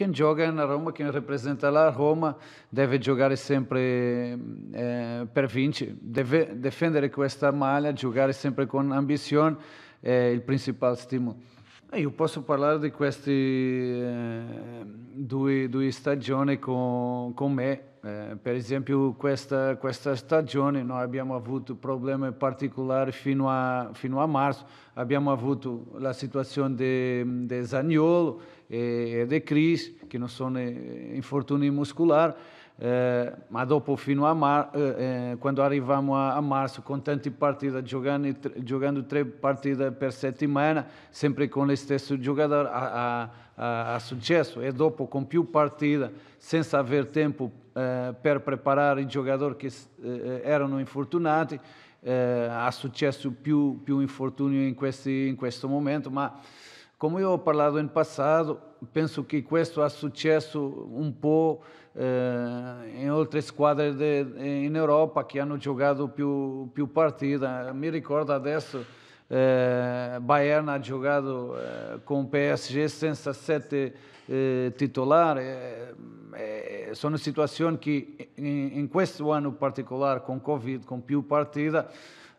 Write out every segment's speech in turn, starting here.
quem joga na Roma, quem representa a Roma, deve giocare sempre eh, per vincere, deve difendere questa maglia, giocare sempre con ambizione, è eh, il principale stimolo. Io posso parlare di queste eh, due, due, stagioni con, con me. Eh, per esempio, questa, questa, stagione noi abbiamo avuto problemi particolari fino a, fino a marzo. Abbiamo avuto la situazione di Zagnolo, e De Cris, que não são eh, infortúnio muscular, eh, ma dopo fino a mar, eh, quando arriviamo a, marzo con tante partite, giocando, giocando tre partite per settimana, sempre con lo stesso giocatore, ha, ha, ha successo. E dopo con più partite, senza avere tempo eh, per preparare i giocatori che eh, erano infortunati, eh, ha successo più, più infortunio in, questi, in questo momento, ma... Como eu falado no passado, penso que isso há sucesso um pouco eh, outras altre squadre de, Europa que hanno jogado più, partida. Me recordo ricordo adesso eh, Bayern ha giocato eh, con PSG senza sette eh, titolari. Eh, eh, sono situazioni che in, in questo anno particolare con Covid, con più partite,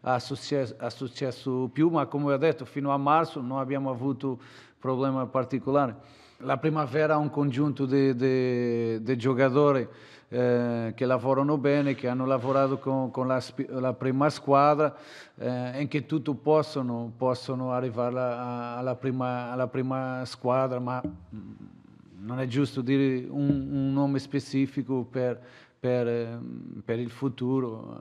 ha successo, ha successo più, ma come ho detto, fino a marzo non abbiamo avuto problema particolare. La primavera è un congiunto di, di, di giocatori eh, che lavorano bene, che hanno lavorato con, con la, la, prima squadra eh, che tutti possono, possono, arrivare alla, alla, prima, alla prima squadra, ma non è giusto dire un, un nome specifico per, per, ehm, per, il futuro.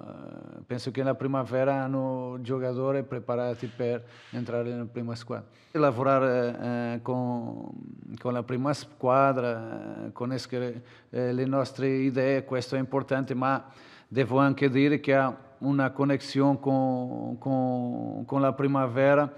Eh, penso che nella primavera hanno giocatori preparati per entrare nella prima squadra. Lavorare eh, con, con, la prima squadra, eh, conoscere eh, le nostre idee, questo è importante, ma devo anche dire che ha una connessione con, con, con la primavera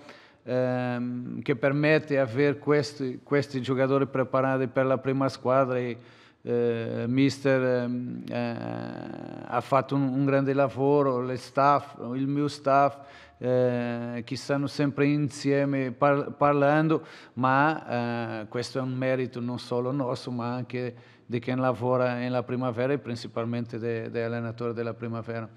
ehm, che permette di avere questi, questi, giocatori preparati per la prima squadra. E, eh, mister ehm, eh, ha fatto un, un, grande lavoro, le staff, il mio staff eh, che stanno sempre insieme par parlando, ma eh, questo è un merito non solo nostro, ma anche di chi lavora nella primavera e principalmente dell'allenatore de della primavera.